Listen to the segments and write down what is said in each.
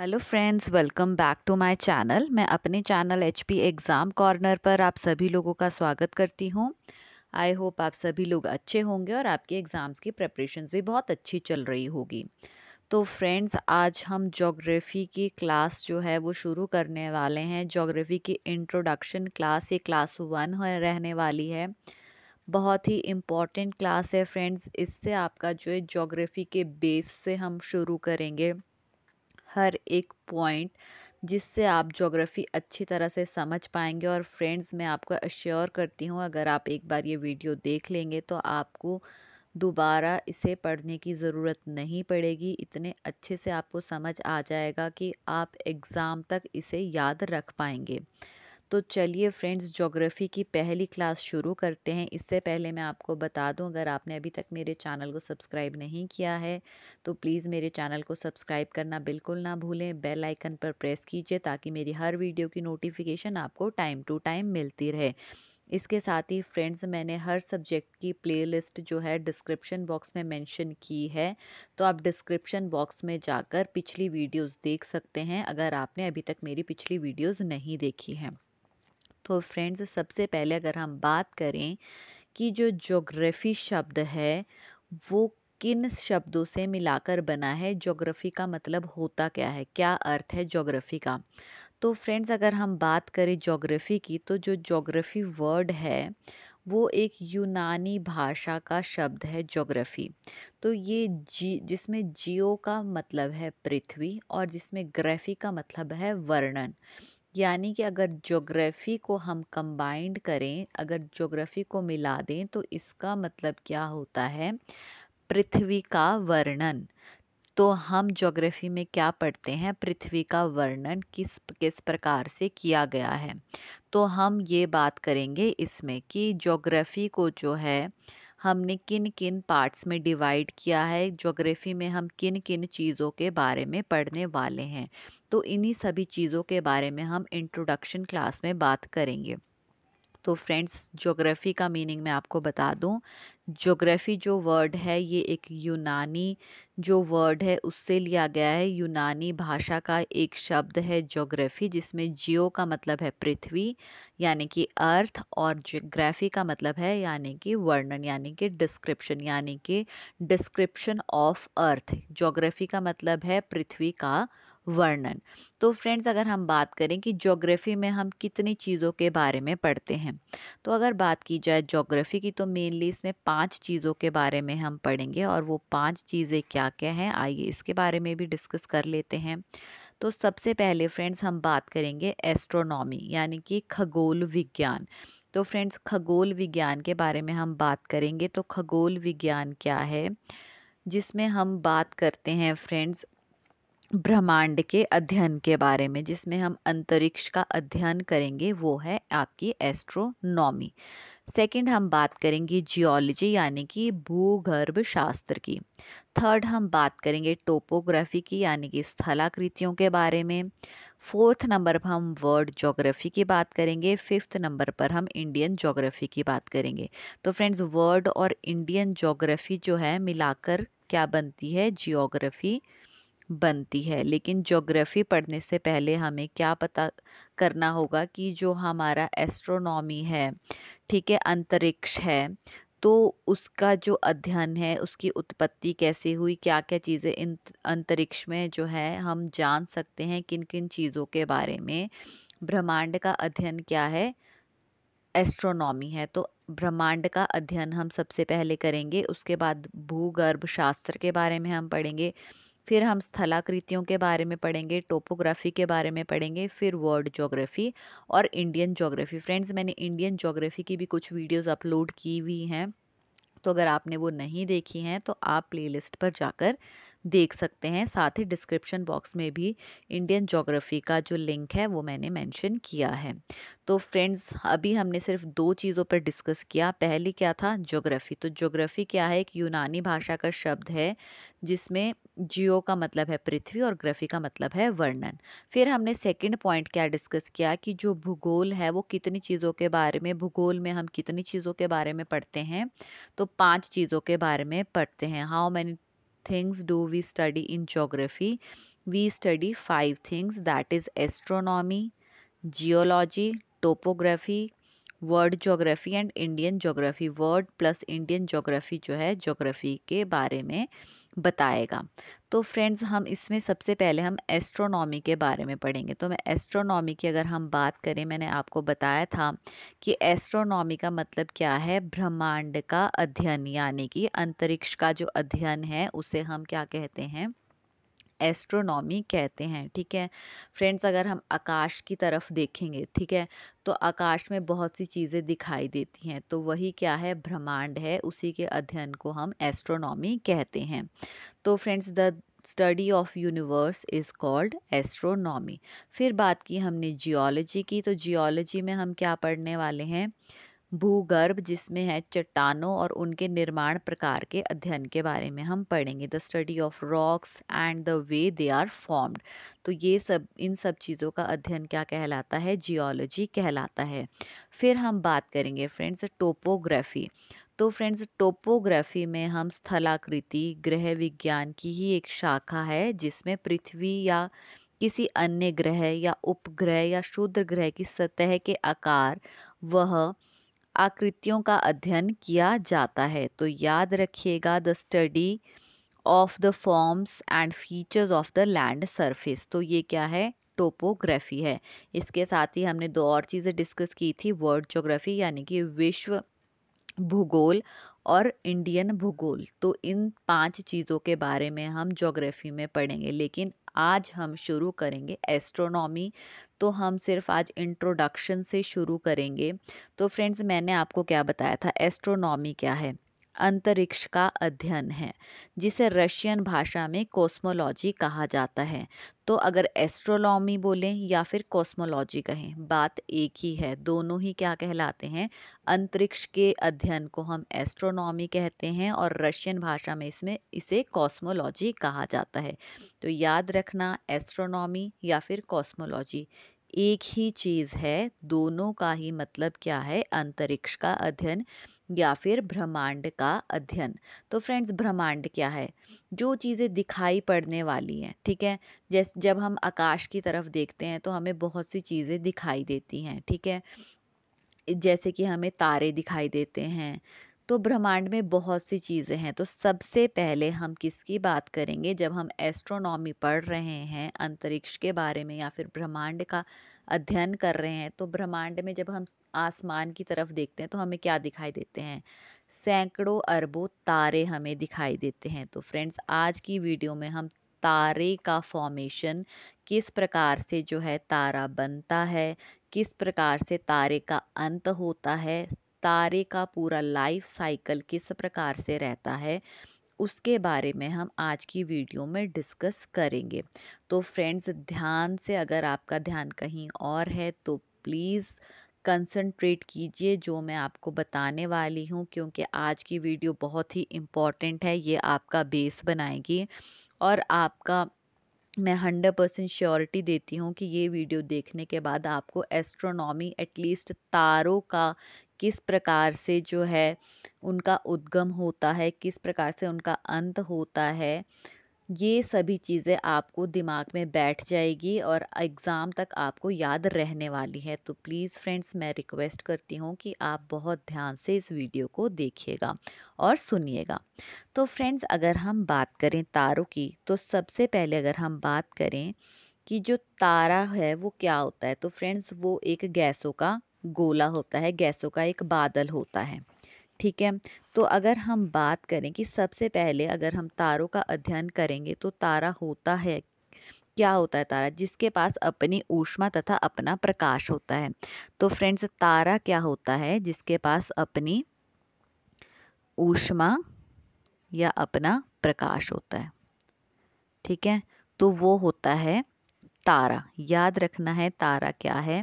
Hello friends welcome back to my channel मैं अपने channel H P exam corner पर आप सभी लोगों का स्वागत करती हूँ आई होप आप सभी लोग अच्छे होंगे और आपके एग्ज़ाम्स की प्रेपरेशंस भी बहुत अच्छी चल रही होगी तो फ्रेंड्स आज हम जोग्राफ़ी की क्लास जो है वो शुरू करने वाले हैं जोग्राफ़ी की इंट्रोडक्शन क्लास ये क्लास वन रहने वाली है बहुत ही इम्पॉर्टेंट क्लास है फ्रेंड्स इससे आपका जो है जोग्राफ़ी के बेस से हम शुरू करेंगे हर एक पॉइंट जिससे आप जोग्राफ़ी अच्छी तरह से समझ पाएंगे और फ्रेंड्स मैं आपको अश्योर करती हूँ अगर आप एक बार ये वीडियो देख लेंगे तो आपको दोबारा इसे पढ़ने की ज़रूरत नहीं पड़ेगी इतने अच्छे से आपको समझ आ जाएगा कि आप एग्ज़ाम तक इसे याद रख पाएंगे तो चलिए फ्रेंड्स जोग्राफ़ी की पहली क्लास शुरू करते हैं इससे पहले मैं आपको बता दूं अगर आपने अभी तक मेरे चैनल को सब्सक्राइब नहीं किया है तो प्लीज़ मेरे चैनल को सब्सक्राइब करना बिल्कुल ना भूलें बेल आइकन पर प्रेस कीजिए ताकि मेरी हर वीडियो की नोटिफिकेशन आपको टाइम टू टाइम मिलती रहे इसके साथ ही फ्रेंड्स मैंने हर सब्जेक्ट की प्लेलिस्ट जो है डिस्क्रिप्शन बॉक्स में मेंशन की है तो आप डिस्क्रिप्शन बॉक्स में जाकर पिछली वीडियोस देख सकते हैं अगर आपने अभी तक मेरी पिछली वीडियोस नहीं देखी हैं तो फ्रेंड्स सबसे पहले अगर हम बात करें कि जो जोग्राफ़ी शब्द है वो किन शब्दों से मिलाकर बना है जोग्राफ़ी का मतलब होता क्या है क्या अर्थ है जोग्राफ़ी का तो फ्रेंड्स अगर हम बात करें जोग्राफ़ी की तो जो जोग्राफ़ी वर्ड है वो एक यूनानी भाषा का शब्द है जोग्राफ़ी तो ये जी जिसमें जियो का मतलब है पृथ्वी और जिसमें ग्राफ़ी का मतलब है वर्णन यानी कि अगर ज्योग्राफ़ी को हम कंबाइंड करें अगर ज्योग्राफ़ी को मिला दें तो इसका मतलब क्या होता है पृथ्वी का वर्णन तो हम ज्योग्राफी में क्या पढ़ते हैं पृथ्वी का वर्णन किस किस प्रकार से किया गया है तो हम ये बात करेंगे इसमें कि ज्योग्राफी को जो है हमने किन किन पार्ट्स में डिवाइड किया है जोग्राफ़ी में हम किन किन चीज़ों के बारे में पढ़ने वाले हैं तो इन्हीं सभी चीज़ों के बारे में हम इंट्रोडक्शन क्लास में बात करेंगे तो फ्रेंड्स ज्योग्राफी का मीनिंग मैं आपको बता दूं ज्योग्राफी जो वर्ड है ये एक यूनानी जो वर्ड है उससे लिया गया है यूनानी भाषा का एक शब्द है ज्योग्राफी जिसमें जियो का मतलब है पृथ्वी यानी कि अर्थ और जोग्राफ़ी का मतलब है यानी कि वर्णन यानी कि डिस्क्रिप्शन यानी कि डिस्क्रिप्शन ऑफ अर्थ ज्योग्राफी का मतलब है पृथ्वी का वर्णन तो फ्रेंड्स अगर हम बात करें कि ज्योग्राफी में हम कितनी चीज़ों के बारे में पढ़ते हैं तो अगर बात की जाए ज्योग्राफी की तो मेनली इसमें पांच चीज़ों के बारे में हम पढ़ेंगे और वो पांच चीज़ें क्या क्या हैं आइए इसके बारे में भी डिस्कस कर लेते हैं तो सबसे पहले फ्रेंड्स हम बात करेंगे एस्ट्रोनॉमी यानी कि खगोल विज्ञान तो फ्रेंड्स खगोल विज्ञान के बारे में हम बात करेंगे तो खगोल विज्ञान क्या है जिसमें हम बात करते हैं फ्रेंड्स ब्रह्मांड के अध्ययन के बारे में जिसमें हम अंतरिक्ष का अध्ययन करेंगे वो है आपकी एस्ट्रोनॉमी सेकंड हम बात करेंगे जियोलॉजी यानी कि भूगर्भ शास्त्र की थर्ड हम बात करेंगे टोपोग्राफी की यानी कि स्थलाकृतियों के बारे में फोर्थ नंबर पर हम वर्ल्ड जोग्राफ़ी की बात करेंगे फिफ्थ नंबर पर हम इंडियन जोग्राफ़ी की बात करेंगे तो फ्रेंड्स वर्ल्ड और इंडियन ज्योग्राफी जो है मिलाकर क्या बनती है जियोग्राफ़ी बनती है लेकिन ज्योग्राफी पढ़ने से पहले हमें क्या पता करना होगा कि जो हमारा एस्ट्रोनॉमी है ठीक है अंतरिक्ष है तो उसका जो अध्ययन है उसकी उत्पत्ति कैसे हुई क्या क्या चीज़ें इन अंतरिक्ष में जो है हम जान सकते हैं किन किन चीज़ों के बारे में ब्रह्मांड का अध्ययन क्या है एस्ट्रोनॉमी है तो ब्रह्मांड का अध्ययन हम सबसे पहले करेंगे उसके बाद भूगर्भ शास्त्र के बारे में हम पढ़ेंगे फिर हम स्थलाकृतियों के बारे में पढ़ेंगे टोपोग्राफी के बारे में पढ़ेंगे फिर वर्ल्ड जोग्राफ़ी और इंडियन जोग्राफ़ी फ्रेंड्स मैंने इंडियन जोग्राफ़ी की भी कुछ वीडियोस अपलोड की हुई हैं तो अगर आपने वो नहीं देखी हैं तो आप प्लेलिस्ट पर जाकर देख सकते हैं साथ ही डिस्क्रिप्शन बॉक्स में भी इंडियन जोग्राफी का जो लिंक है वो मैंने मेंशन किया है तो फ्रेंड्स अभी हमने सिर्फ दो चीज़ों पर डिस्कस किया पहली क्या था जोग्राफी तो जोग्राफी क्या है एक यूनानी भाषा का शब्द है जिसमें जियो का मतलब है पृथ्वी और ग्राफी का मतलब है वर्णन फिर हमने सेकंड पॉइंट क्या डिस्कस किया कि जो भूगोल है वो कितनी चीज़ों के बारे में भूगोल में हम कितनी चीज़ों के बारे में पढ़ते हैं तो पांच चीज़ों के बारे में पढ़ते हैं how many things do we study in geography? We study five things that is astronomy, geology, topography, world geography and Indian geography world plus Indian geography जो है जोग्राफ़ी के बारे में बताएगा तो फ्रेंड्स हम इसमें सबसे पहले हम एस्ट्रोनॉमी के बारे में पढ़ेंगे तो मैं एस्ट्रोनॉमी की अगर हम बात करें मैंने आपको बताया था कि एस्ट्रोनॉमी का मतलब क्या है ब्रह्मांड का अध्ययन यानी कि अंतरिक्ष का जो अध्ययन है उसे हम क्या कहते हैं एस्ट्रोनॉमी कहते हैं ठीक है फ्रेंड्स अगर हम आकाश की तरफ देखेंगे ठीक है तो आकाश में बहुत सी चीज़ें दिखाई देती हैं तो वही क्या है ब्रह्मांड है उसी के अध्ययन को हम एस्ट्रोनॉमी कहते हैं तो friends the study of universe is called astronomy फिर बात की हमने जियोलॉजी की तो जियोलॉजी में हम क्या पढ़ने वाले हैं भूगर्भ जिसमें है चट्टानों और उनके निर्माण प्रकार के अध्ययन के बारे में हम पढ़ेंगे the study of rocks and the way they are formed तो ये सब इन सब चीज़ों का अध्ययन क्या कहलाता है जियोलॉजी कहलाता है फिर हम बात करेंगे फ्रेंड्स टोपोग्राफी तो फ्रेंड्स टोपोग्राफी में हम स्थलाकृति ग्रह विज्ञान की ही एक शाखा है जिसमें पृथ्वी या किसी अन्य ग्रह या उपग्रह या शुद्र ग्रह की सतह के आकार वह आकृतियों का अध्ययन किया जाता है तो याद रखिएगा the study of the forms and features of the land surface तो ये क्या है टोपोग्राफी है इसके साथ ही हमने दो और चीज़ें डिस्कस की थी वर्ल्ड जोग्राफी यानी कि विश्व भूगोल और इंडियन भूगोल तो इन पांच चीज़ों के बारे में हम जोग्राफी में पढ़ेंगे लेकिन आज हम शुरू करेंगे एस्ट्रोनॉमी तो हम सिर्फ आज इंट्रोडक्शन से शुरू करेंगे तो फ्रेंड्स मैंने आपको क्या बताया था एस्ट्रोनॉमी क्या है अंतरिक्ष का अध्ययन है जिसे रशियन भाषा में कॉस्मोलॉजी कहा जाता है तो अगर एस्ट्रोलॉमी बोलें या फिर कॉस्मोलॉजी कहें बात एक ही है दोनों ही क्या कहलाते हैं अंतरिक्ष के अध्ययन को हम एस्ट्रोनॉमी कहते हैं और रशियन भाषा में इसमें इसे कॉस्मोलॉजी कहा जाता है तो याद रखना एस्ट्रोनॉमी या फिर कॉस्मोलॉजी एक ही चीज़ है दोनों का ही मतलब क्या है अंतरिक्ष का अध्ययन या फिर ब्रह्मांड का अध्ययन तो फ्रेंड्स ब्रह्मांड क्या है जो चीज़ें दिखाई पड़ने वाली हैं ठीक है जैसे जब हम आकाश की तरफ देखते हैं तो हमें बहुत सी चीज़ें दिखाई देती हैं ठीक है जैसे कि हमें तारे दिखाई देते हैं तो ब्रह्मांड में बहुत सी चीज़ें हैं तो सबसे पहले हम किसकी बात करेंगे जब हम एस्ट्रोनॉमी पढ़ रहे हैं अंतरिक्ष के बारे में या फिर ब्रह्मांड का अध्ययन कर रहे हैं तो ब्रह्मांड में जब हम आसमान की तरफ देखते हैं तो हमें क्या दिखाई देते हैं सैकड़ों अरबों तारे हमें दिखाई देते हैं तो फ्रेंड्स आज की वीडियो में हम तारे का फॉर्मेशन किस प्रकार से जो है तारा बनता है किस प्रकार से तारे का अंत होता है तारे का पूरा लाइफ साइकिल किस प्रकार से रहता है उसके बारे में हम आज की वीडियो में डिस्कस करेंगे तो फ्रेंड्स ध्यान से अगर आपका ध्यान कहीं और है तो प्लीज़ कंसंट्रेट कीजिए जो मैं आपको बताने वाली हूँ क्योंकि आज की वीडियो बहुत ही इम्पॉर्टेंट है ये आपका बेस बनाएगी और आपका मैं हंड्रेड परसेंट श्योरिटी देती हूँ कि ये वीडियो देखने के बाद आपको एस्ट्रोनॉमी एटलीस्ट तारों का किस प्रकार से जो है उनका उद्गम होता है किस प्रकार से उनका अंत होता है ये सभी चीज़ें आपको दिमाग में बैठ जाएगी और एग्ज़ाम तक आपको याद रहने वाली है तो प्लीज़ फ्रेंड्स मैं रिक्वेस्ट करती हूँ कि आप बहुत ध्यान से इस वीडियो को देखिएगा और सुनिएगा तो फ्रेंड्स अगर हम बात करें तारों की तो सबसे पहले अगर हम बात करें कि जो तारा है वो क्या होता है तो फ्रेंड्स वो एक गैसों का गोला होता है गैसों का एक बादल होता है ठीक है तो अगर हम बात करें कि सबसे पहले अगर हम तारों का अध्ययन करेंगे तो तारा होता है क्या होता है तारा जिसके पास अपनी ऊष्मा तथा अपना प्रकाश होता है तो फ्रेंड्स तारा क्या होता है जिसके पास अपनी ऊष्मा या अपना प्रकाश होता है ठीक है तो वो होता है तारा याद रखना है तारा क्या है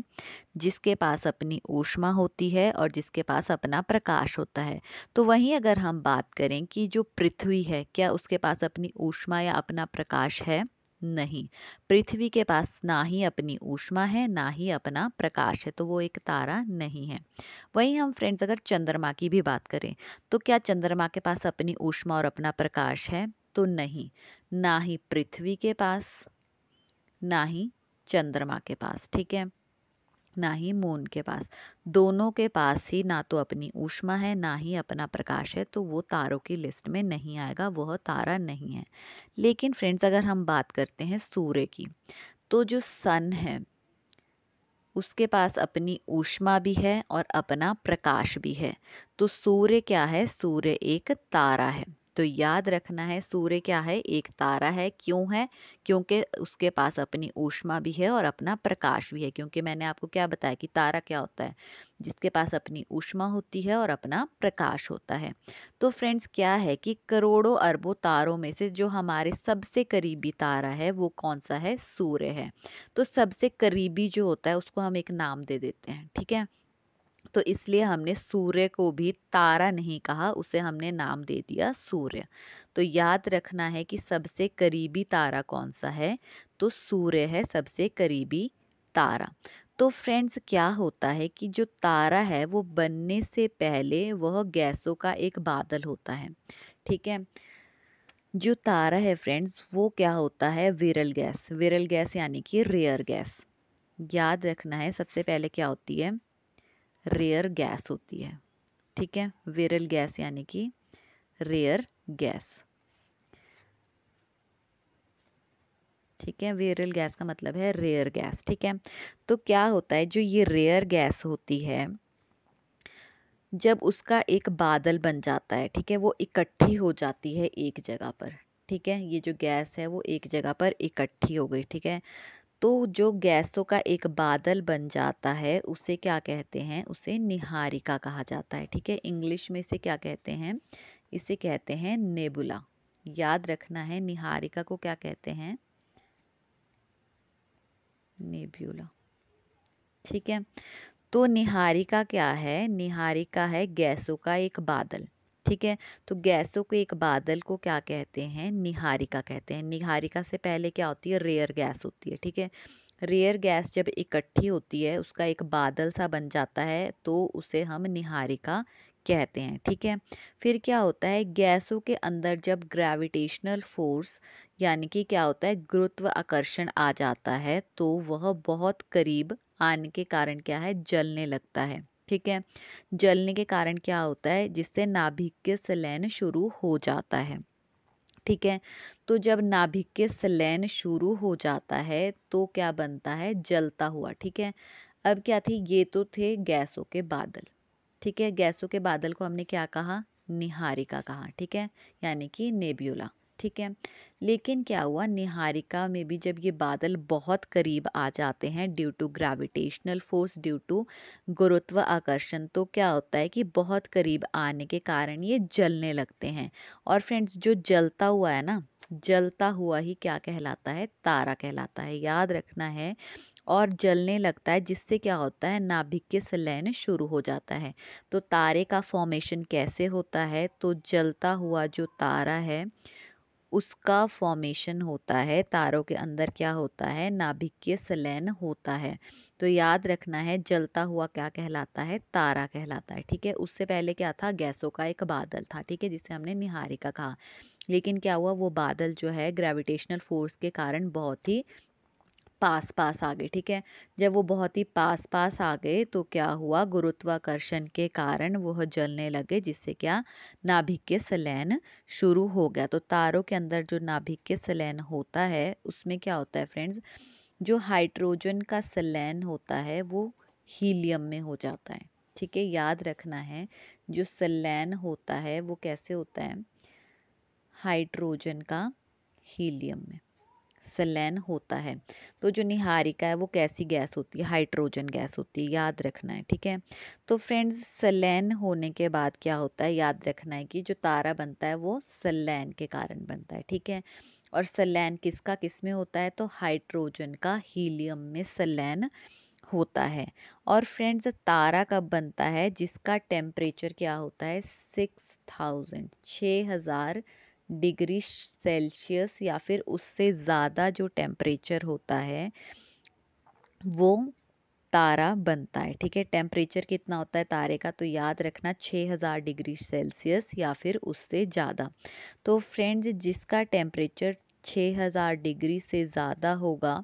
जिसके पास अपनी ऊष्मा होती है और जिसके पास अपना प्रकाश होता है तो वहीं अगर हम बात करें कि जो पृथ्वी है क्या उसके पास अपनी ऊष्मा या अपना प्रकाश है नहीं पृथ्वी के पास ना ही अपनी ऊष्मा है ना ही अपना प्रकाश है तो वो एक तारा नहीं है वहीं हम फ्रेंड्स अगर चंद्रमा की भी बात करें तो क्या चंद्रमा के पास अपनी ऊष्मा और अपना प्रकाश है तो नहीं ना ही पृथ्वी के पास ना ही चंद्रमा के पास ठीक है ना ही मून के पास दोनों के पास ही ना तो अपनी ऊष्मा है ना ही अपना प्रकाश है तो वो तारों की लिस्ट में नहीं आएगा वह तारा नहीं है लेकिन फ्रेंड्स अगर हम बात करते हैं सूर्य की तो जो सन है उसके पास अपनी ऊष्मा भी है और अपना प्रकाश भी है तो सूर्य क्या है सूर्य एक तारा है तो याद रखना है सूर्य क्या है एक तारा है क्यों है क्योंकि उसके पास अपनी ऊष्मा भी है और अपना प्रकाश भी है क्योंकि मैंने आपको क्या बताया कि तारा क्या होता है जिसके पास अपनी ऊष्मा होती है और अपना प्रकाश होता है तो फ्रेंड्स क्या है कि करोड़ों अरबों तारों में से जो हमारे सबसे करीबी तारा है वो कौन सा है सूर्य है तो सबसे करीबी जो होता है उसको हम एक नाम दे देते हैं ठीक है तो इसलिए हमने सूर्य को भी तारा नहीं कहा उसे हमने नाम दे दिया सूर्य तो याद रखना है कि सबसे करीबी तारा कौन सा है तो सूर्य है सबसे करीबी तारा तो फ्रेंड्स क्या होता है कि जो तारा है वो बनने से पहले वह गैसों का एक बादल होता है ठीक है जो तारा है फ्रेंड्स वो क्या होता है विरल गैस विरल गैस यानी कि रेयर गैस याद रखना है सबसे पहले क्या होती है रेयर गैस होती है ठीक है वेरल गैस यानी कि रेयर गैस ठीक है वेरल गैस का मतलब है रेयर गैस ठीक है तो क्या होता है जो ये रेयर गैस होती है जब उसका एक बादल बन जाता है ठीक है वो इकट्ठी हो जाती है एक जगह पर ठीक है ये जो गैस है वो एक जगह पर इकट्ठी हो गई ठीक है तो जो गैसों का एक बादल बन जाता है उसे क्या कहते हैं उसे निहारिका कहा जाता है ठीक है इंग्लिश में इसे क्या कहते हैं इसे कहते हैं नेबुला याद रखना है निहारिका को क्या कहते हैं नेब्यूला ठीक है तो निहारिका क्या है निहारिका है गैसों का एक बादल ठीक है तो गैसों के एक बादल को क्या कहते हैं निहारिका कहते हैं निहारिका से पहले क्या होती है रेयर गैस होती है ठीक है रेयर गैस जब इकट्ठी होती है उसका एक बादल सा बन जाता है तो उसे हम निहारिका कहते हैं ठीक है फिर क्या होता है गैसों के अंदर जब ग्रेविटेशनल फोर्स यानी कि क्या होता है गुरुत्व आकर्षण आ जाता है तो वह बहुत करीब आने के कारण क्या है जलने लगता है ठीक है जलने के कारण क्या होता है जिससे नाभिक सलैन शुरू हो जाता है ठीक है तो जब नाभिक सलैन शुरू हो जाता है तो क्या बनता है जलता हुआ ठीक है अब क्या थी ये तो थे गैसों के बादल ठीक है गैसों के बादल को हमने क्या कहा निहारिका कहा ठीक है यानी कि नेब्यूला ठीक है लेकिन क्या हुआ निहारिका में भी जब ये बादल बहुत करीब आ जाते हैं due to gravitational force due to गुरुत्व आकर्षण तो क्या होता है कि बहुत करीब आने के कारण ये जलने लगते हैं और फ्रेंड्स जो जलता हुआ है ना जलता हुआ ही क्या कहलाता है तारा कहलाता है याद रखना है और जलने लगता है जिससे क्या होता है नाभिक के सलैन शुरू हो जाता है तो तारे का फॉर्मेशन कैसे होता है तो जलता हुआ जो तारा है उसका फॉर्मेशन होता है तारों के अंदर क्या होता है नाभिकीय सलैन होता है तो याद रखना है जलता हुआ क्या कहलाता है तारा कहलाता है ठीक है उससे पहले क्या था गैसों का एक बादल था ठीक है जिसे हमने निहारिका कहा लेकिन क्या हुआ वो बादल जो है ग्रेविटेशनल फोर्स के कारण बहुत ही पास पास आ गए ठीक है जब वो बहुत ही पास पास आ गए तो क्या हुआ गुरुत्वाकर्षण के कारण वह जलने लगे जिससे क्या नाभिक के सलैन शुरू हो गया तो तारों के अंदर जो नाभिक के सलैन होता है उसमें क्या होता है फ्रेंड्स जो हाइड्रोजन का सलैन होता है वो हीलियम में हो जाता है ठीक है याद रखना है जो सलैन होता है वो कैसे होता है हाइड्रोजन का हीलियम में सलेन होता है तो जो निहारिका है वो कैसी गैस होती है हाइड्रोजन गैस होती है याद रखना है ठीक है तो फ्रेंड्स सलेन होने के बाद क्या होता है याद रखना है कि जो तारा बनता है वो सलैन के कारण बनता है ठीक है और सलेन किसका किस में होता है तो हाइड्रोजन का हीलियम में सलेन होता है और फ्रेंड्स तारा कब बनता है जिसका टेम्परेचर क्या होता है सिक्स थाउजेंड छः हज़ार डिग्री सेल्सियस या फिर उससे ज़्यादा जो टेम्परेचर होता है वो तारा बनता है ठीक है टेम्परेचर कितना होता है तारे का तो याद रखना 6000 डिग्री सेल्सियस या फिर उससे ज़्यादा तो फ्रेंड्स जिसका टेम्परेचर 6000 डिग्री से ज़्यादा होगा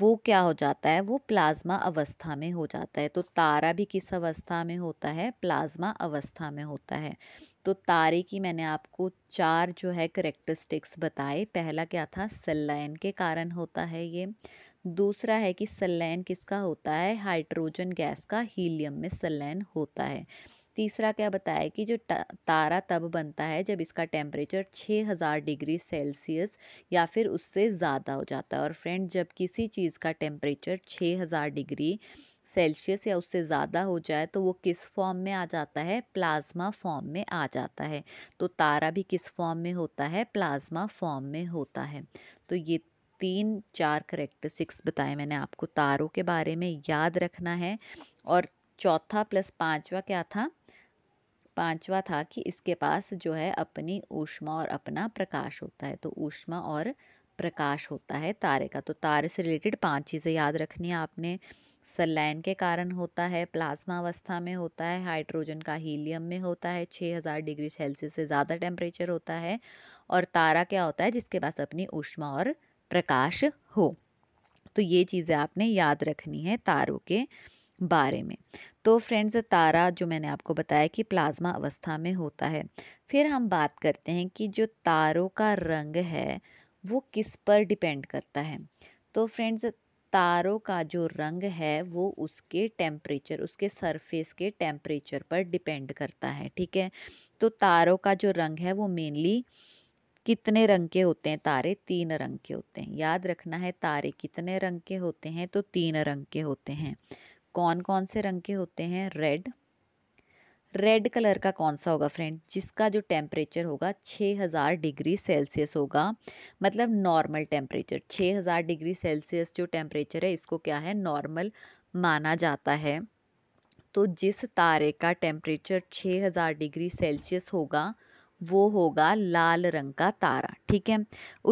वो क्या हो जाता है वो प्लाज्मा अवस्था में हो जाता है तो तारा भी किस अवस्था में होता है प्लाज्मा अवस्था में होता है तो तारे की मैंने आपको चार जो है करेक्टरिस्टिक्स बताए पहला क्या था सलैन के कारण होता है ये दूसरा है कि सलैन किसका होता है हाइड्रोजन गैस का हीलियम में सलैन होता है तीसरा क्या बताया कि जो तारा तब बनता है जब इसका टेम्परेचर 6000 डिग्री सेल्सियस या फिर उससे ज़्यादा हो जाता है और फ्रेंड जब किसी चीज़ का टेम्परेचर 6000 डिग्री सेल्सियस या उससे ज़्यादा हो जाए तो वो किस फॉर्म में आ जाता है प्लाज्मा फॉर्म में आ जाता है तो तारा भी किस फॉर्म में होता है प्लाज्मा फॉर्म में होता है तो ये तीन चार करेक्टरिस्टिक्स बताए मैंने आपको तारों के बारे में याद रखना है और चौथा प्लस पाँचवा क्या था पांचवा था कि इसके पास जो है अपनी ऊष्मा और अपना प्रकाश होता है तो ऊष्मा और प्रकाश होता है तारे का तो तारे से रिलेटेड पांच चीज़ें याद रखनी है आपने सलैन के कारण होता है प्लाज्मा अवस्था में होता है हाइड्रोजन का हीलियम में होता है 6000 डिग्री सेल्सियस से ज़्यादा टेम्परेचर होता है और तारा क्या होता है जिसके पास अपनी ऊष्मा और प्रकाश हो तो ये चीज़ें आपने याद रखनी है तारों के बारे में तो फ्रेंड्स तारा जो मैंने आपको बताया कि प्लाज्मा अवस्था में होता है फिर हम बात करते हैं कि जो तारों का रंग है वो किस पर डिपेंड करता है तो फ्रेंड्स तारों का जो रंग है वो उसके टेम्परेचर उसके सरफेस के टेम्परेचर पर डिपेंड करता है ठीक है तो तारों का जो रंग है वो मेनली कितने रंग के होते हैं तारे तीन रंग के होते हैं याद रखना है तारे कितने रंग के होते हैं तो तीन रंग के होते हैं कौन कौन से रंग के होते हैं रेड रेड कलर का कौन सा होगा फ्रेंड जिसका जो टेम्परेचर होगा 6000 डिग्री सेल्सियस होगा मतलब नॉर्मल टेम्परेचर 6000 डिग्री सेल्सियस जो टेम्परेचर है इसको क्या है नॉर्मल माना जाता है तो जिस तारे का टेम्परेचर 6000 डिग्री सेल्सियस होगा वो होगा लाल रंग का तारा ठीक है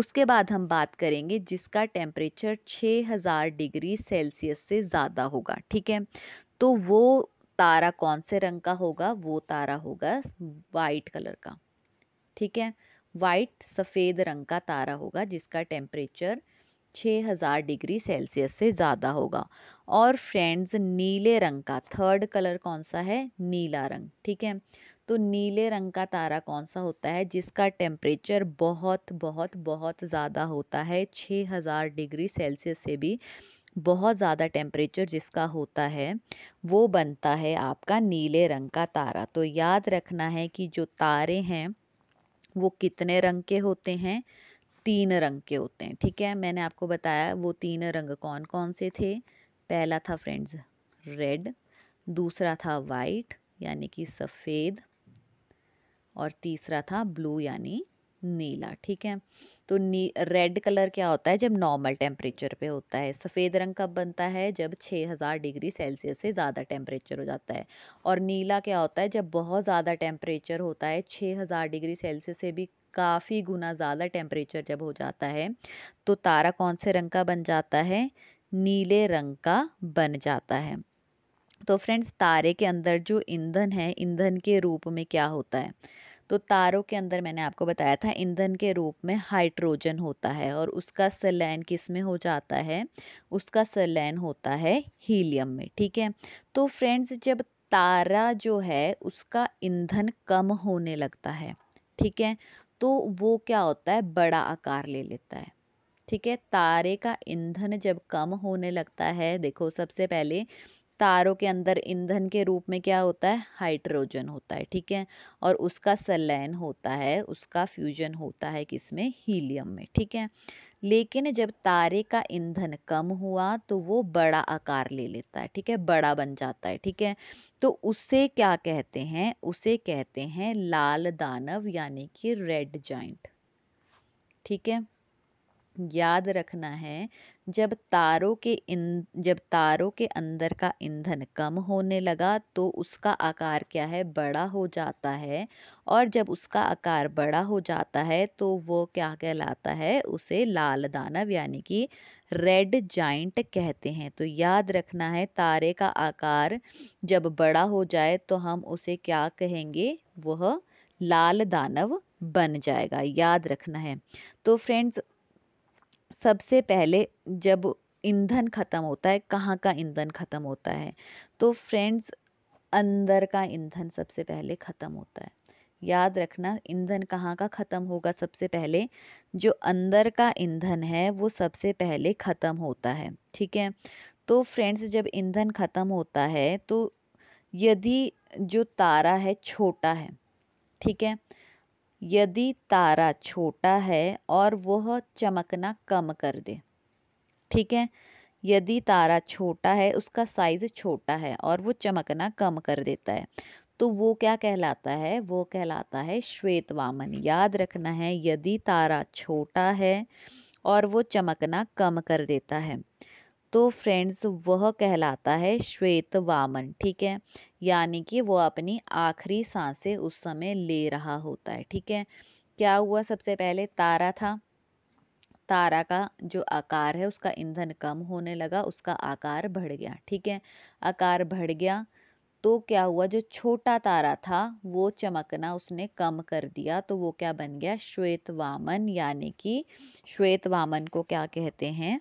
उसके बाद हम बात करेंगे जिसका टेम्परेचर 6000 डिग्री सेल्सियस से ज़्यादा होगा ठीक है तो वो तारा कौन से रंग का होगा वो तारा होगा वाइट कलर का ठीक है वाइट सफ़ेद रंग का तारा होगा जिसका टेम्परेचर 6000 डिग्री सेल्सियस से ज़्यादा होगा और फ्रेंड्स नीले रंग का थर्ड कलर कौन सा है नीला रंग ठीक है तो नीले रंग का तारा कौन सा होता है जिसका टेम्परेचर बहुत बहुत बहुत ज़्यादा होता है 6000 डिग्री सेल्सियस से भी बहुत ज़्यादा टेम्परेचर जिसका होता है वो बनता है आपका नीले रंग का तारा तो याद रखना है कि जो तारे हैं वो कितने रंग के होते हैं तीन रंग के होते हैं ठीक है मैंने आपको बताया वो तीन रंग कौन कौन से थे पहला था फ्रेंड्स रेड दूसरा था वाइट यानी कि सफ़ेद और तीसरा था ब्लू यानी नीला ठीक है तो नी रेड कलर क्या होता है जब नॉर्मल टेम्परेचर पे होता है सफ़ेद रंग कब बनता है जब 6000 डिग्री सेल्सियस से ज़्यादा टेम्परेचर हो जाता है और नीला क्या होता है जब बहुत ज़्यादा टेम्परेचर होता है 6000 डिग्री सेल्सियस से भी काफ़ी गुना ज़्यादा टेम्परेचर जब हो जाता है तो तारा कौन से रंग का बन जाता है नीले रंग का बन जाता है तो फ्रेंड्स तारे के अंदर जो ईंधन है ईंधन के रूप में क्या होता है तो तारों के अंदर मैंने आपको बताया था ईंधन के रूप में हाइड्रोजन होता है और उसका सलैन किस में हो जाता है उसका सलैन होता है हीलियम में ठीक है तो फ्रेंड्स जब तारा जो है उसका ईंधन कम होने लगता है ठीक है तो वो क्या होता है बड़ा आकार ले लेता है ठीक है तारे का ईंधन जब कम होने लगता है देखो सबसे पहले तारों के अंदर ईंधन के रूप में क्या होता है हाइड्रोजन होता है ठीक है और उसका सलैन होता है उसका फ्यूजन होता है किसमें हीलियम में ठीक है लेकिन जब तारे का ईंधन कम हुआ तो वो बड़ा आकार ले लेता है ठीक है बड़ा बन जाता है ठीक है तो उसे क्या कहते हैं उसे कहते हैं लाल दानव यानी कि रेड जाइंट ठीक है याद रखना है जब तारों के इन जब तारों के अंदर का ईंधन कम होने लगा तो उसका आकार क्या है बड़ा हो जाता है और जब उसका आकार बड़ा हो जाता है तो वो क्या कहलाता है उसे लाल दानव यानी कि रेड जाइंट कहते हैं तो याद रखना है तारे का आकार जब बड़ा हो जाए तो हम उसे क्या कहेंगे वह लाल दानव बन जाएगा याद रखना है तो फ्रेंड्स सबसे पहले जब ईंधन ख़त्म होता है कहाँ का ईंधन ख़त्म होता है तो फ्रेंड्स अंदर का ईंधन सबसे पहले ख़त्म होता है याद रखना ईंधन कहाँ का ख़त्म होगा सबसे पहले जो अंदर का ईंधन है वो सबसे पहले ख़त्म होता है ठीक है तो फ्रेंड्स जब ईंधन ख़त्म होता है तो यदि जो तारा है छोटा है ठीक है यदि तारा छोटा है और वह चमकना कम कर दे ठीक है यदि तारा छोटा है उसका साइज छोटा है और वो चमकना कम कर देता है तो वो क्या कहलाता है वो कहलाता है श्वेत वामन याद रखना है यदि तारा छोटा है और वो चमकना कम कर देता है तो फ्रेंड्स वह कहलाता है श्वेत वामन ठीक है यानी कि वो अपनी आखिरी सांसें उस समय ले रहा होता है ठीक है क्या हुआ सबसे पहले तारा था तारा का जो आकार है उसका ईंधन कम होने लगा उसका आकार बढ़ गया ठीक है आकार बढ़ गया तो क्या हुआ जो छोटा तारा था वो चमकना उसने कम कर दिया तो वो क्या बन गया श्वेत वामन यानी कि श्वेत वामन को क्या कहते हैं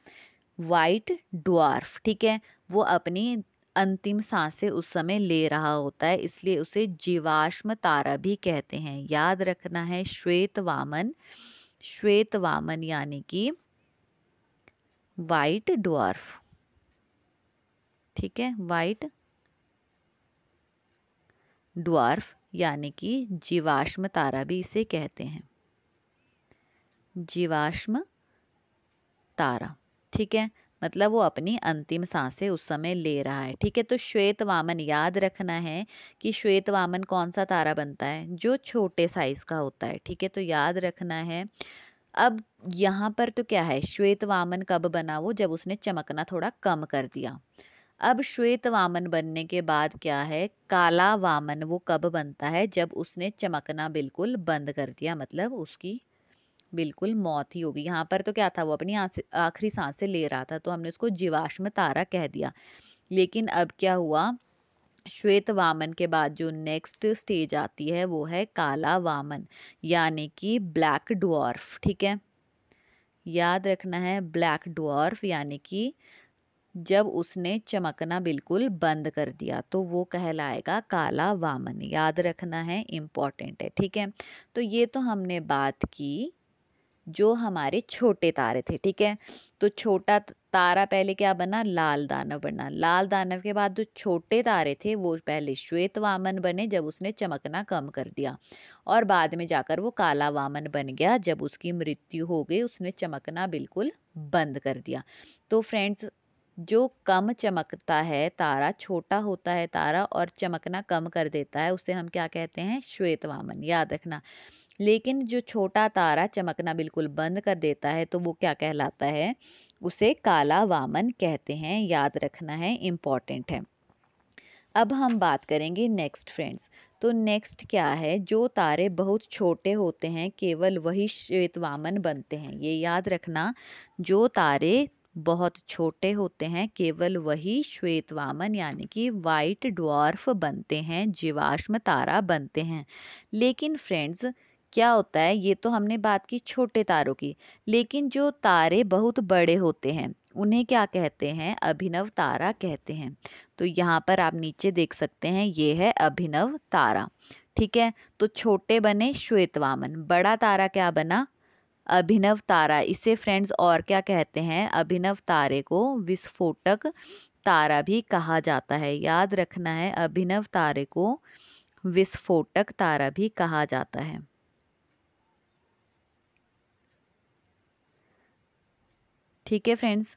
वाइट ड्वार्फ ठीक है वो अपनी अंतिम सांसें उस समय ले रहा होता है इसलिए उसे जीवाश्म तारा भी कहते हैं याद रखना है श्वेत वामन श्वेत वामन यानी कि वाइट ड्वार्फ ठीक है वाइट ड्वार्फ यानी कि जीवाश्म तारा भी इसे कहते हैं जीवाश्म तारा ठीक है मतलब वो अपनी अंतिम सांसें उस समय ले रहा है ठीक है तो श्वेत वामन याद रखना है कि श्वेत वामन कौन सा तारा बनता है जो छोटे साइज का होता है ठीक है तो याद रखना है अब यहाँ पर तो क्या है श्वेत वामन कब बना वो जब उसने चमकना थोड़ा कम कर दिया अब श्वेत वामन बनने के बाद क्या है काला वामन वो कब बनता है जब उसने चमकना बिल्कुल बंद कर दिया मतलब उसकी बिल्कुल मौत ही होगी यहाँ पर तो क्या था वो अपनी आखिरी सांस से ले रहा था तो हमने उसको जीवाश्म तारा कह दिया लेकिन अब क्या हुआ श्वेत वामन के बाद जो नेक्स्ट स्टेज आती है वो है काला वामन यानी कि ब्लैक डॉर्फ ठीक है याद रखना है ब्लैक डॉर्फ यानी कि जब उसने चमकना बिल्कुल बंद कर दिया तो वो कहलाएगा काला वामन याद रखना है इम्पॉर्टेंट है ठीक है तो ये तो हमने बात की जो हमारे छोटे तारे थे ठीक है तो छोटा तारा पहले क्या बना लाल दानव बना लाल दानव के बाद जो छोटे तारे थे वो पहले श्वेत वामन बने जब उसने चमकना कम कर दिया और बाद में जाकर वो काला वामन बन गया जब उसकी मृत्यु हो गई उसने चमकना बिल्कुल बंद कर दिया तो फ्रेंड्स जो कम चमकता है तारा छोटा होता है तारा और चमकना कम कर देता है उसे हम क्या कहते हैं श्वेत वामन याद रखना लेकिन जो छोटा तारा चमकना बिल्कुल बंद कर देता है तो वो क्या कहलाता है उसे काला वामन कहते हैं याद रखना है इम्पॉर्टेंट है अब हम बात करेंगे नेक्स्ट फ्रेंड्स तो नेक्स्ट क्या है जो तारे बहुत छोटे होते हैं केवल वही श्वेत वामन बनते हैं ये याद रखना जो तारे बहुत छोटे होते हैं केवल वही श्वेत वामन यानी कि वाइट ड्वार्फ बनते हैं जीवाश्म तारा बनते हैं लेकिन फ्रेंड्स क्या होता है ये तो हमने बात की छोटे तारों की लेकिन जो तारे बहुत बड़े होते हैं उन्हें क्या कहते हैं अभिनव तारा कहते हैं तो यहाँ पर आप नीचे देख सकते हैं ये है अभिनव तारा ठीक है तो छोटे बने श्वेतवामन बड़ा तारा क्या बना अभिनव तारा इसे फ्रेंड्स और क्या कहते हैं अभिनव तारे को विस्फोटक तारा भी कहा जाता है याद रखना है अभिनव तारे को विस्फोटक तारा भी कहा जाता है ठीक है फ्रेंड्स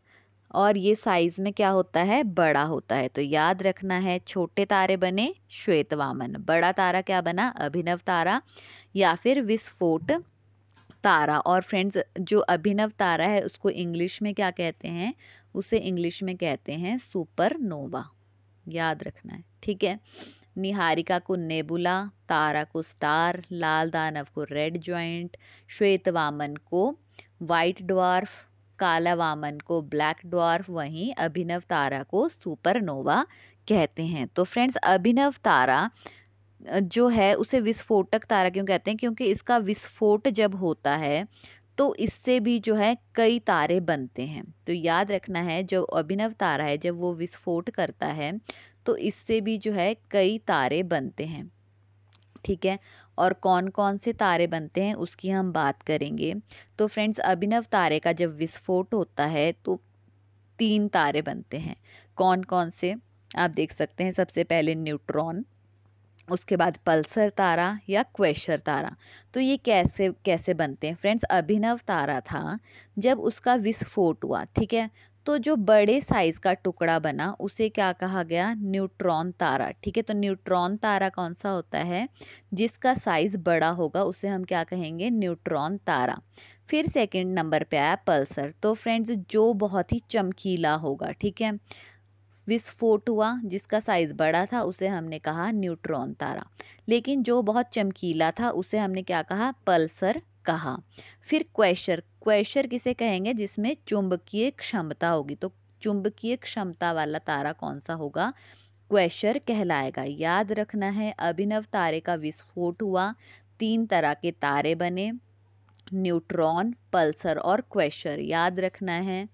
और ये साइज़ में क्या होता है बड़ा होता है तो याद रखना है छोटे तारे बने श्वेत वामन बड़ा तारा क्या बना अभिनव तारा या फिर विस्फोट तारा और फ्रेंड्स जो अभिनव तारा है उसको इंग्लिश में क्या कहते हैं उसे इंग्लिश में कहते हैं सुपरनोवा याद रखना है ठीक है निहारिका को नेबुला तारा को स्टार लाल दानव को रेड ज्वाइंट श्वेत वामन को वाइट ड्वार्फ काला वामन को ब्लैक डॉर्फ वहीं अभिनव तारा को सुपरनोवा कहते हैं तो फ्रेंड्स अभिनव तारा जो है उसे विस्फोटक तारा क्यों कहते हैं क्योंकि इसका विस्फोट जब होता है तो इससे भी जो है कई तारे बनते हैं तो याद रखना है जो अभिनव तारा है जब वो विस्फोट करता है तो इससे भी जो है कई तारे बनते हैं ठीक है और कौन कौन से तारे बनते हैं उसकी हम बात करेंगे तो फ्रेंड्स अभिनव तारे का जब विस्फोट होता है तो तीन तारे बनते हैं कौन कौन से आप देख सकते हैं सबसे पहले न्यूट्रॉन उसके बाद पल्सर तारा या क्वेशर तारा तो ये कैसे कैसे बनते हैं फ्रेंड्स अभिनव तारा था जब उसका विस्फोट हुआ ठीक है तो जो बड़े साइज का टुकड़ा बना उसे क्या कहा गया न्यूट्रॉन तारा ठीक है तो न्यूट्रॉन तारा कौन सा होता है जिसका साइज बड़ा होगा उसे हम क्या कहेंगे न्यूट्रॉन तारा फिर सेकंड नंबर पे आया पल्सर तो फ्रेंड्स जो बहुत ही चमकीला होगा ठीक है विस्फोट हुआ जिसका साइज़ बड़ा था उसे हमने कहा न्यूट्रॉन तारा लेकिन जो बहुत चमकीला था उसे हमने क्या कहा पल्सर कहा फिर क्वेशर क्वेश्चर किसे कहेंगे जिसमें चुंबकीय क्षमता होगी तो चुंबकीय क्षमता वाला तारा कौन सा होगा क्वेश्चर कहलाएगा याद रखना है अभिनव तारे का विस्फोट हुआ तीन तरह के तारे बने न्यूट्रॉन पल्सर और क्वेश्चर याद रखना है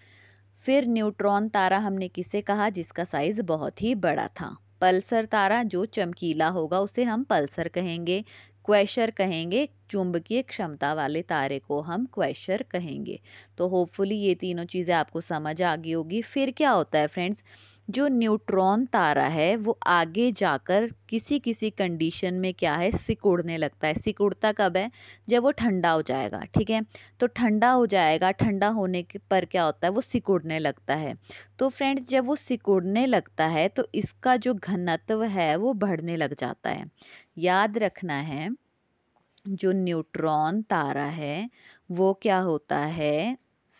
फिर न्यूट्रॉन तारा हमने किसे कहा जिसका साइज बहुत ही बड़ा था पल्सर तारा जो चमकीला होगा उसे हम पल्सर कहेंगे क्वेशर कहेंगे चुंबकीय क्षमता वाले तारे को हम क्वेशर कहेंगे तो होपफुली ये तीनों चीज़ें आपको समझ आ गई होगी फिर क्या होता है फ्रेंड्स जो न्यूट्रॉन तारा है वो आगे जाकर किसी किसी कंडीशन में क्या है सिकुड़ने लगता है सिकुड़ता कब है जब वो ठंडा हो जाएगा ठीक है तो ठंडा हो जाएगा ठंडा होने के पर क्या होता है वो सिकुड़ने लगता है तो फ्रेंड्स जब वो सिकुड़ने लगता है तो इसका जो घनत्व है वो बढ़ने लग जाता है याद रखना है जो न्यूट्रॉन तारा है वो क्या होता है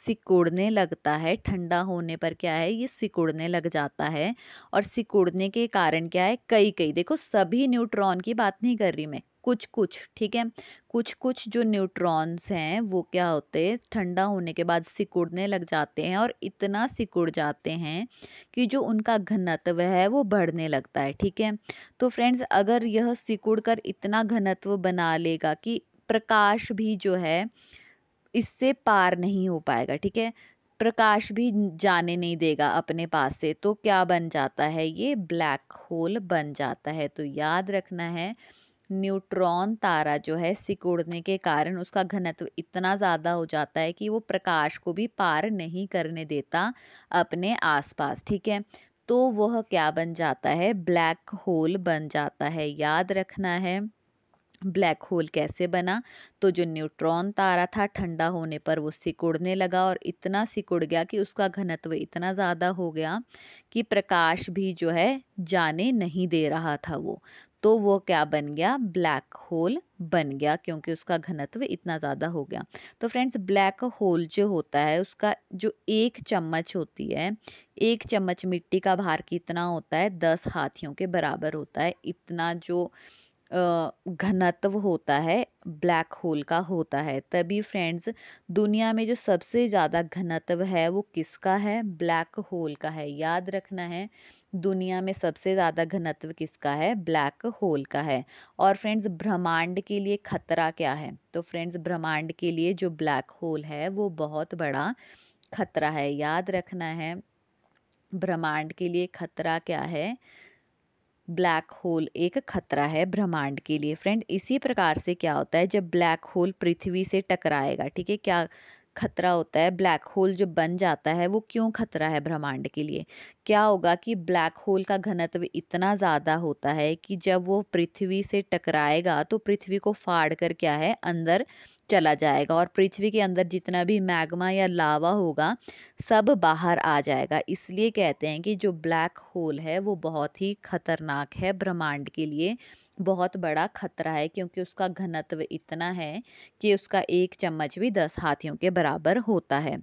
सिकुड़ने लगता है ठंडा होने पर क्या है ये सिकुड़ने लग जाता है और सिकुड़ने के कारण क्या है कई कई देखो सभी न्यूट्रॉन की बात नहीं कर रही मैं कुछ कुछ ठीक है कुछ कुछ जो न्यूट्रॉन्स हैं वो क्या होते हैं ठंडा होने के बाद सिकुड़ने लग जाते हैं और इतना सिकुड़ जाते हैं कि जो उनका घनत्व है वो बढ़ने लगता है ठीक है तो फ्रेंड्स अगर यह सिकुड़ कर इतना घनत्व बना लेगा कि प्रकाश भी जो है इससे पार नहीं हो पाएगा ठीक है प्रकाश भी जाने नहीं देगा अपने पास से तो क्या बन जाता है ये ब्लैक होल बन जाता है तो याद रखना है न्यूट्रॉन तारा जो है सिकुड़ने के कारण उसका घनत्व इतना ज़्यादा हो जाता है कि वो प्रकाश को भी पार नहीं करने देता अपने आसपास ठीक है तो वह क्या बन जाता है ब्लैक होल बन जाता है याद रखना है ब्लैक होल कैसे बना तो जो न्यूट्रॉन तारा था ठंडा होने पर वो सिकुड़ने लगा और इतना सिकुड़ गया कि उसका घनत्व इतना ज़्यादा हो गया कि प्रकाश भी जो है जाने नहीं दे रहा था वो तो वो क्या बन गया ब्लैक होल बन गया क्योंकि उसका घनत्व इतना ज़्यादा हो गया तो फ्रेंड्स ब्लैक होल जो होता है उसका जो एक चम्मच होती है एक चम्मच मिट्टी का भार कितना होता है दस हाथियों के बराबर होता है इतना जो घनत्व होता है ब्लैक होल का होता है तभी फ्रेंड्स दुनिया में जो सबसे ज़्यादा घनत्व है वो किसका है ब्लैक होल का है याद रखना है दुनिया में सबसे ज़्यादा घनत्व किसका है ब्लैक होल का है और फ्रेंड्स ब्रह्मांड के लिए खतरा क्या है तो फ्रेंड्स ब्रह्मांड के लिए जो ब्लैक होल है वो बहुत बड़ा खतरा है याद रखना है ब्रह्मांड के लिए खतरा क्या है ब्लैक होल एक खतरा है ब्रह्मांड के लिए फ्रेंड इसी प्रकार से क्या होता है जब ब्लैक होल पृथ्वी से टकराएगा ठीक है क्या खतरा होता है ब्लैक होल जो बन जाता है वो क्यों खतरा है ब्रह्मांड के लिए क्या होगा कि ब्लैक होल का घनत्व इतना ज़्यादा होता है कि जब वो पृथ्वी से टकराएगा तो पृथ्वी को फाड़ कर क्या है अंदर चला जाएगा और पृथ्वी के अंदर जितना भी मैग्मा या लावा होगा सब बाहर आ जाएगा इसलिए कहते हैं कि जो ब्लैक होल है वो बहुत ही खतरनाक है ब्रह्मांड के लिए बहुत बड़ा खतरा है क्योंकि उसका घनत्व इतना है कि उसका एक चम्मच भी दस हाथियों के बराबर होता है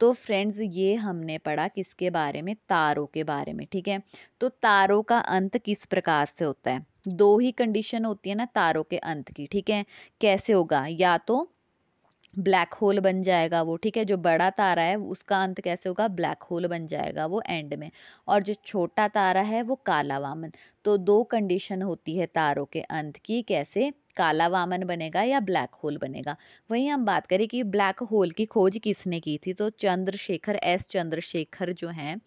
तो फ्रेंड्स ये हमने पढ़ा किसके बारे में तारों के बारे में ठीक है तो तारों का अंत किस प्रकार से होता है दो ही कंडीशन होती है ना तारों के अंत की ठीक है कैसे होगा या तो ब्लैक होल बन जाएगा वो ठीक है जो बड़ा तारा है उसका अंत कैसे होगा ब्लैक होल बन जाएगा वो एंड में और जो छोटा तारा है वो काला वामन तो दो कंडीशन होती है तारों के अंत की कैसे काला वामन बनेगा या ब्लैक होल बनेगा वहीं हम बात करें कि ब्लैक होल की खोज किसने की थी तो चंद्रशेखर एस चंद्रशेखर जो हैं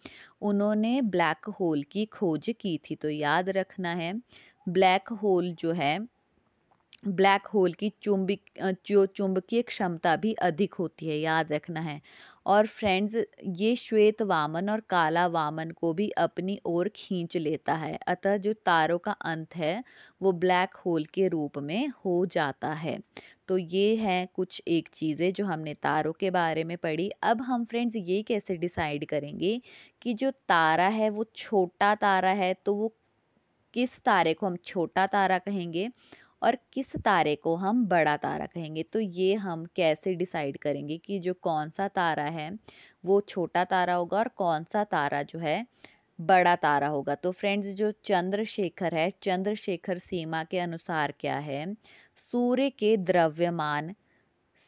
उन्होंने ब्लैक होल की खोज की थी तो याद रखना है ब्लैक होल जो है ब्लैक होल की चुंबिक जो चुंबकीय क्षमता भी अधिक होती है याद रखना है और फ्रेंड्स ये श्वेत वामन और काला वामन को भी अपनी ओर खींच लेता है अतः जो तारों का अंत है वो ब्लैक होल के रूप में हो जाता है तो ये है कुछ एक चीज़ें जो हमने तारों के बारे में पढ़ी अब हम फ्रेंड्स ये कैसे डिसाइड करेंगे कि जो तारा है वो छोटा तारा है तो वो किस तारे को हम छोटा तारा कहेंगे और किस तारे को हम बड़ा तारा कहेंगे तो ये हम कैसे डिसाइड करेंगे कि जो कौन सा तारा है वो छोटा तारा होगा और कौन सा तारा जो है बड़ा तारा होगा तो फ्रेंड्स जो चंद्रशेखर है चंद्रशेखर सीमा के अनुसार क्या है सूर्य के द्रव्यमान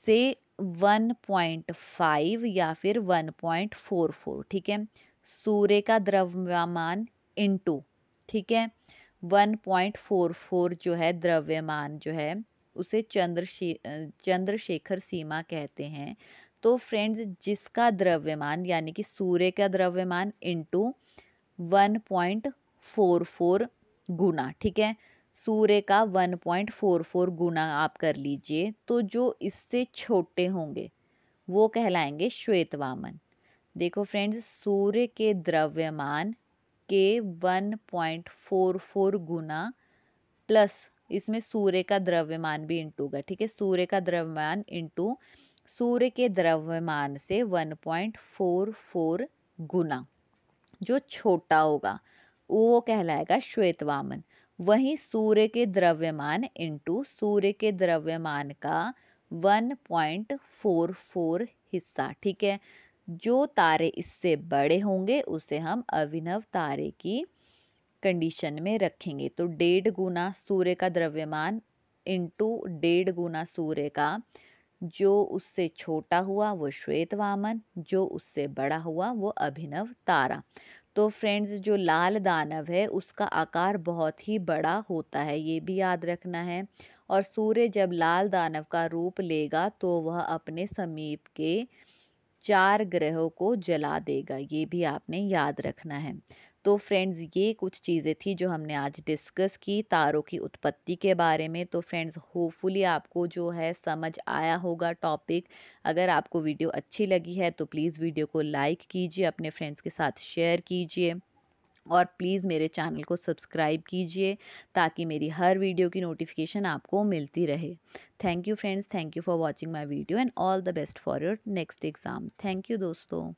से 1.5 या फिर 1.44 ठीक है सूर्य का द्रव्यमान इनटू ठीक है 1.44 जो है द्रव्यमान जो है उसे चंद्रशे चंद्रशेखर सीमा कहते हैं तो फ्रेंड्स जिसका द्रव्यमान यानी कि सूर्य का द्रव्यमान into one point four four गुना ठीक है सूर्य का वन पॉइंट फोर फोर गुना आप कर लीजिए तो जो इससे छोटे होंगे वो कहलाएंगे श्वेतवामन देखो फ्रेंड्स सूर्य के द्रव्यमान के 1.44 गुना प्लस इसमें सूर्य का द्रव्यमान भी इंटू होगा ठीक है सूर्य का द्रव्यमान इंटू सूर्य के द्रव्यमान से 1.44 गुना जो छोटा होगा वो कहलाएगा श्वेतवामन वहीं सूर्य के द्रव्यमान इंटू सूर्य के द्रव्यमान का 1.44 हिस्सा ठीक है जो तारे इससे बड़े होंगे उसे हम अभिनव तारे की कंडीशन में रखेंगे तो डेढ़ गुना सूर्य का द्रव्यमान इंटू डेढ़ गुना सूर्य का जो उससे छोटा हुआ वो श्वेत वामन जो उससे बड़ा हुआ वो अभिनव तारा तो फ्रेंड्स जो लाल दानव है उसका आकार बहुत ही बड़ा होता है ये भी याद रखना है और सूर्य जब लाल दानव का रूप लेगा तो वह अपने समीप के चार ग्रहों को जला देगा ये भी आपने याद रखना है तो फ्रेंड्स ये कुछ चीज़ें थी जो हमने आज डिस्कस की तारों की उत्पत्ति के बारे में तो फ्रेंड्स होपफुली आपको जो है समझ आया होगा टॉपिक अगर आपको वीडियो अच्छी लगी है तो प्लीज़ वीडियो को लाइक कीजिए अपने फ्रेंड्स के साथ शेयर कीजिए और प्लीज़ मेरे चैनल को सब्सक्राइब कीजिए ताकि मेरी हर वीडियो की नोटिफिकेशन आपको मिलती रहे thank you friends thank you for watching my video and all the best for your next exam thank you दोस्तों